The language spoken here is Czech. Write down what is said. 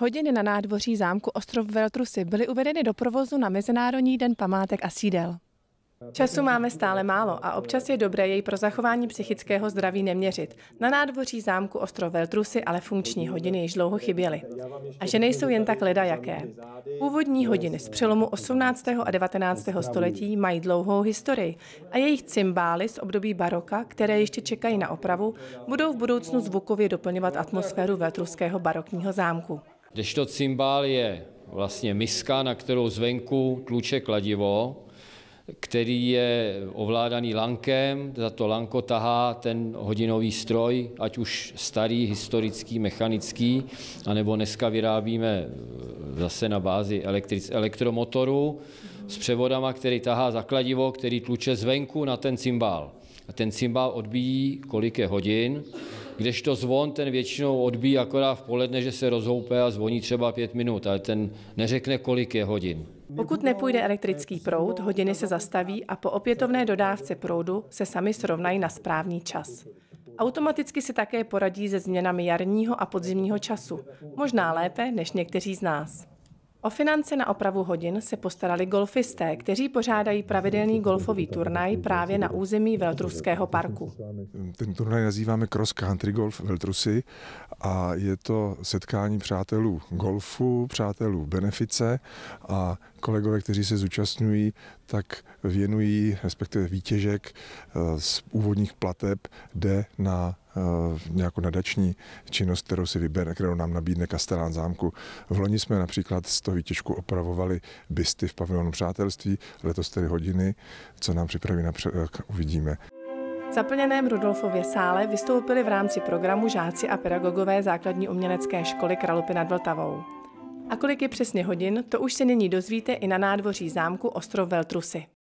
Hodiny na nádvoří zámku Ostrov Veltrusy byly uvedeny do provozu na Mezinárodní den památek a sídel. Času máme stále málo a občas je dobré jej pro zachování psychického zdraví neměřit. Na nádvoří zámku Ostrov Veltrusy ale funkční hodiny již dlouho chyběly. A že nejsou jen tak ledajaké. Původní hodiny z přelomu 18. a 19. století mají dlouhou historii a jejich cymbály z období baroka, které ještě čekají na opravu, budou v budoucnu zvukově doplňovat atmosféru veltruského barokního zámku. Kdežto cymbál je vlastně miska, na kterou zvenku tluče kladivo, který je ovládaný lankem, za to lanko tahá ten hodinový stroj, ať už starý, historický, mechanický, anebo dneska vyrábíme eh, zase na bázi elektric, elektromotoru s převodama, který tahá za kladivo, který tluče zvenku na ten cymbál a ten cymbál odbíjí, kolik je hodin, kdežto zvon ten většinou odbíjí akorát v poledne, že se rozhoupe a zvoní třeba pět minut, ale ten neřekne, kolik je hodin. Pokud nepůjde elektrický proud, hodiny se zastaví a po opětovné dodávce proudu se sami srovnají na správný čas. Automaticky se také poradí se změnami jarního a podzimního času, možná lépe než někteří z nás. O finance na opravu hodin se postarali golfisté, kteří pořádají pravidelný golfový turnaj právě na území Veltruského parku. Ten turnaj nazýváme Cross Country Golf Veltrusy a je to setkání přátelů golfu, přátelů benefice a kolegové, kteří se zúčastňují, tak věnují, respektive výtěžek eh, z úvodních plateb jde na Eh, nějakou nadační činnost, kterou si vybere, kterou nám nabídne Kastelán zámku. V loni jsme například z toho výtěžku opravovali bysty v pavilonu přátelství, letos tedy hodiny, co nám připraví napřed, eh, uvidíme. V zaplněném Rudolfově sále vystoupili v rámci programu žáci a pedagogové základní umělecké školy Kralupy nad Vltavou. A kolik je přesně hodin, to už se nyní dozvíte i na nádvoří zámku Ostrov Veltrusy.